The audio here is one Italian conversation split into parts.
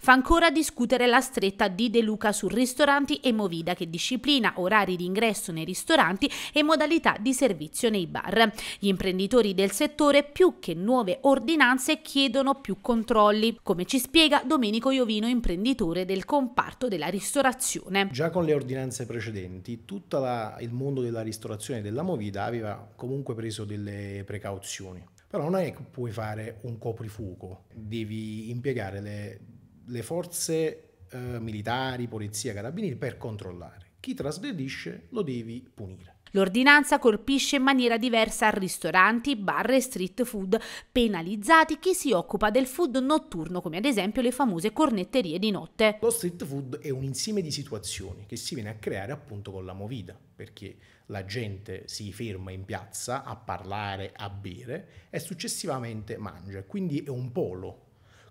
Fa ancora discutere la stretta di De Luca su ristoranti e Movida che disciplina orari di ingresso nei ristoranti e modalità di servizio nei bar. Gli imprenditori del settore più che nuove ordinanze chiedono più controlli, come ci spiega Domenico Iovino, imprenditore del comparto della ristorazione. Già con le ordinanze precedenti tutto il mondo della ristorazione e della Movida aveva comunque preso delle precauzioni. Però non è che puoi fare un coprifuoco, devi impiegare le le forze eh, militari, polizia, carabinieri per controllare. Chi trasgredisce lo devi punire. L'ordinanza colpisce in maniera diversa ristoranti, bar e street food, penalizzati chi si occupa del food notturno, come ad esempio le famose cornetterie di notte. Lo street food è un insieme di situazioni che si viene a creare appunto con la movida, perché la gente si ferma in piazza a parlare, a bere e successivamente mangia, quindi è un polo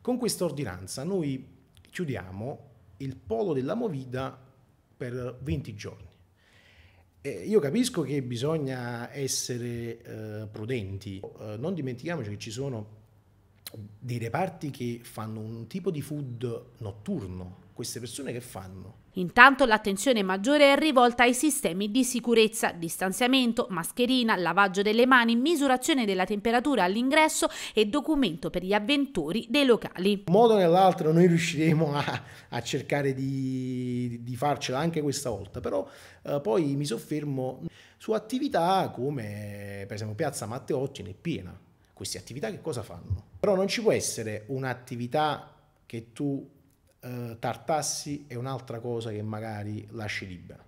con questa ordinanza noi chiudiamo il polo della Movida per 20 giorni. Eh, io capisco che bisogna essere eh, prudenti, eh, non dimentichiamoci che ci sono dei reparti che fanno un tipo di food notturno, queste persone che fanno? Intanto l'attenzione maggiore è rivolta ai sistemi di sicurezza, distanziamento, mascherina, lavaggio delle mani, misurazione della temperatura all'ingresso e documento per gli avventori dei locali. In modo o nell'altro noi riusciremo a, a cercare di, di, farcela anche questa volta, però eh, poi mi soffermo su attività come per esempio Piazza Matteotti nel piena. Queste attività che cosa fanno? Però non ci può essere un'attività che tu eh, tartassi è un'altra cosa che magari lasci libera.